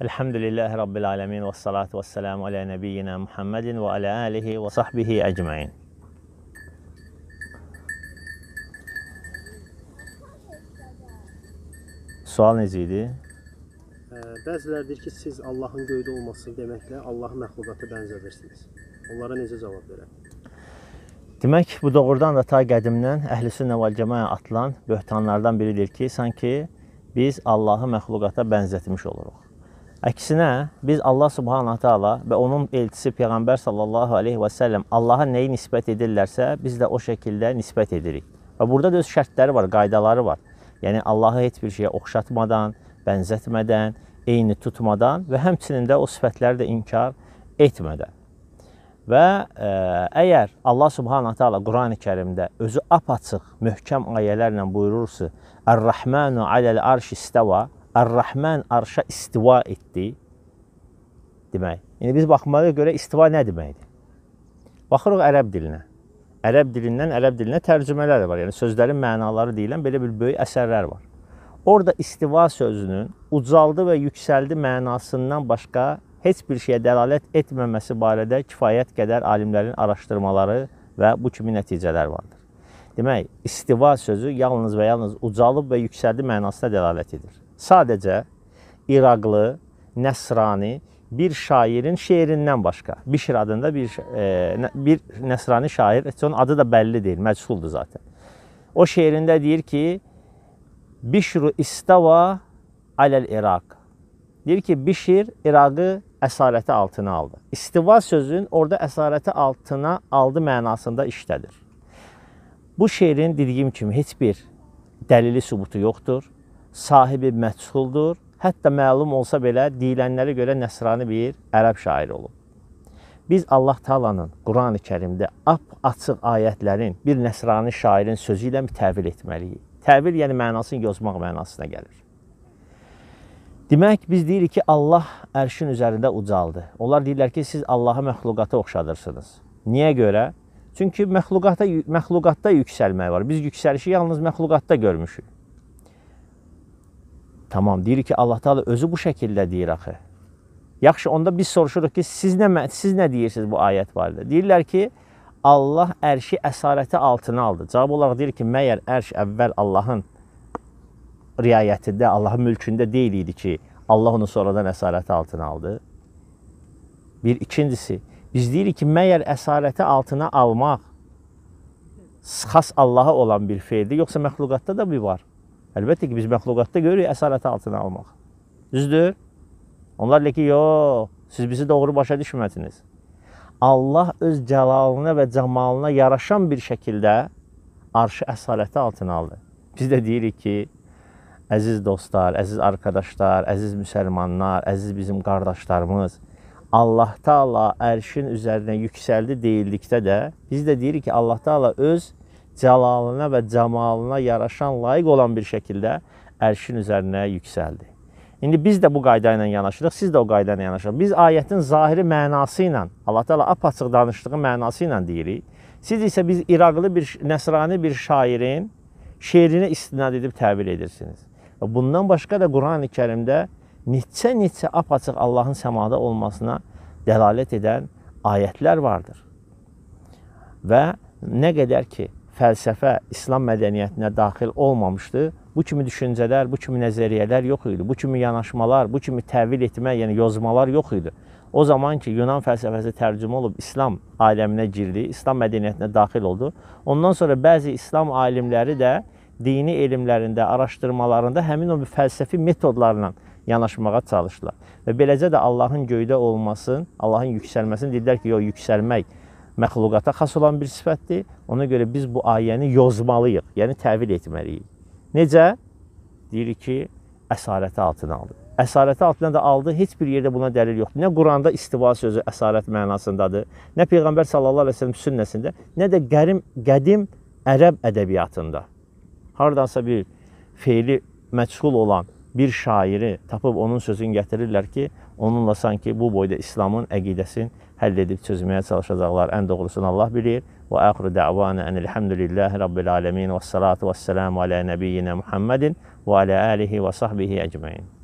Elhamdülillahi Rabbil alemin ve salatu ve selamu ala nebiyyina Muhammedin ve ala alihi ve sahbihi ecmain. Sual necə idi? Bəzilər deyir ki, siz Allahın göydə olması deməklə Allahı məxluqata bənzədirsiniz. Onlara necə cavab verər? Demək, bu doğrudan da ta qədimdən əhlüsünnə və cəmaə atılan böhtanlardan biridir ki, sanki biz Allahı məxluqata bənzətmiş oluruq. Əksinə, biz Allah subhanahu taala və onun elçisi Peyğəmbər sallallahu aleyhi və səlləm Allaha nəyi nisbət edirlərsə, biz də o şəkildə nisbət edirik. Və burada da öz şərtləri var, qaydaları var. Yəni, Allahı heç bir şeyə oxşatmadan, bənzətmədən, eyni tutmadan və həmçinin də o sifətləri də inkar etmədən. Və ə, e, əgər Allah subhanahu taala Qurani Kərimdə özü apaçıq, möhkəm ayələrlə buyurursa, "Ər-Rəhmanu aləl-arş istəva" Ar-Rahman arşa istiva etdi demək. Yəni biz baxmalıyıq görə istiva nə deməkdir? Baxırıq ərəb dilinə. Ərəb dilindən ərəb dilinə tərcümələr var. Yəni sözlərin mənaları deyilən belə bir böyük əsərlər var. Orada istiva sözünün ucaldı və yüksəldi mənasından başqa heç bir şeyə dəlalət etməməsi barədə kifayət qədər alimlərin araşdırmaları və bu kimi nəticələr vardır. Demək, istiva sözü yalnız və yalnız ucalıb və yüksəldi mənasına dəlalət edir sadəcə İraqlı, Nəsrani bir şairin şeirindən başqa. Bişir adında bir e, bir Nəsrani şair, onun adı da bəlli deyil, məchuldur zaten. O şeirində deyir ki: "Bişru istava aləl İraq." Deyir ki, Bişir İraqı əsarəti altına aldı. İstiva sözün orada əsarəti altına aldı mənasında işlədir. Bu şeirin dediyim kimi heç bir dəlili sübutu yoxdur sahibi məchuldur. Hətta məlum olsa belə deyilənlərə görə nəsrani bir ərəb şairi olub. Biz Allah Taala'nın Qurani Kərimdə ap açıq ayətlərin bir nəsrani şairin sözü ilə təvil etməliyik. Təvil yəni mənasını yozmaq mənasına gəlir. Demək biz deyirik ki, Allah ərşin üzərində ucaldı. Onlar deyirlər ki, siz Allahı məxluqata oxşadırsınız. Niyə görə? Çünki məxluqata məxluqatda yüksəlmək var. Biz yüksəlişi yalnız məxluqatda görmüşük. Tamam, deyir ki, Allah Taala özü bu şəkildə deyir axı. Yaxşı, onda biz soruşuruq ki, siz nə siz nə deyirsiniz bu ayət barədə? Deyirlər ki, Allah ərşi əsarəti altına aldı. Cavab olaraq deyir ki, məyər ərş əvvəl Allahın riayətində, Allahın mülkündə deyil idi ki, Allah onu sonradan əsarəti altına aldı. Bir ikincisi, biz deyirik ki, məyər əsarəti altına almaq xas Allaha olan bir feildir, yoxsa məxluqatda da bir var? Əlbəttə ki, biz məxluqatda görürük əsarəti altına almaq. Düzdür? Onlar deyir ki, yox, siz bizi doğru başa düşmədiniz. Allah öz cəlalına və cəmalına yaraşan bir şəkildə arşı əsarəti altına aldı. Biz də deyirik ki, əziz dostlar, əziz arkadaşlar, əziz müsəlmanlar, əziz bizim qardaşlarımız, Allah Taala ərşin üzərinə yüksəldi deyildikdə də biz də deyirik ki, Allah Taala öz cəlalına və cəmalına yaraşan layiq olan bir şəkildə ərşin üzərinə yüksəldi. İndi biz də bu qayda ilə yanaşırıq, siz də o qayda ilə yanaşırıq. Biz ayətin zahiri mənası ilə, Allah Teala apaçıq danışdığı mənası ilə deyirik. Siz isə biz İraqlı bir nəsrani bir şairin şeirinə istinad edib təbir edirsiniz. Və bundan başqa da Qurani-Kərimdə Kərimdə neçə-neçə apaçıq Allahın səmada olmasına dəlalət edən ayətlər vardır. Və nə qədər ki, fəlsəfə İslam mədəniyyətinə daxil olmamışdı. Bu kimi düşüncələr, bu kimi nəzəriyyələr yox idi. Bu kimi yanaşmalar, bu kimi təvil etmə, yəni yozmalar yox idi. O zaman ki, Yunan fəlsəfəsi tərcümə olub İslam aləminə girdi, İslam mədəniyyətinə daxil oldu. Ondan sonra bəzi İslam alimləri də dini elmlərində, araşdırmalarında həmin o fəlsəfi metodlarla yanaşmağa çalışdılar. Və beləcə də Allahın göydə olmasın, Allahın yüksəlməsini dedilər ki, yox, yüksəlmək məxluqata xas olan bir sifətdir. Ona görə biz bu ayəni yozmalıyıq, yəni təvil etməliyik. Necə? Deyirik ki, əsarəti altına aldı. Əsarəti altına da aldı, heç bir yerdə buna dəlil yoxdur. Nə Quranda istiva sözü əsarət mənasındadır, nə Peyğəmbər sallallahu əleyhi və səlləm sünnəsində, nə də qərim, qədim ərəb ədəbiyyatında. Hardansa bir feili məchul olan bir şairi tapıb onun sözünü gətirirlər ki, onunla sanki bu boyda İslamın əqidəsini həll edib çözməyə çalışacaqlar. Ən doğrusunu Allah bilir. Və əxiru dəvanə enilhamdülillahi rabbil aləmin və salatu və səlamu alə nəbiyyinə Muhammedin və alə alihi və sahbihi əcməin.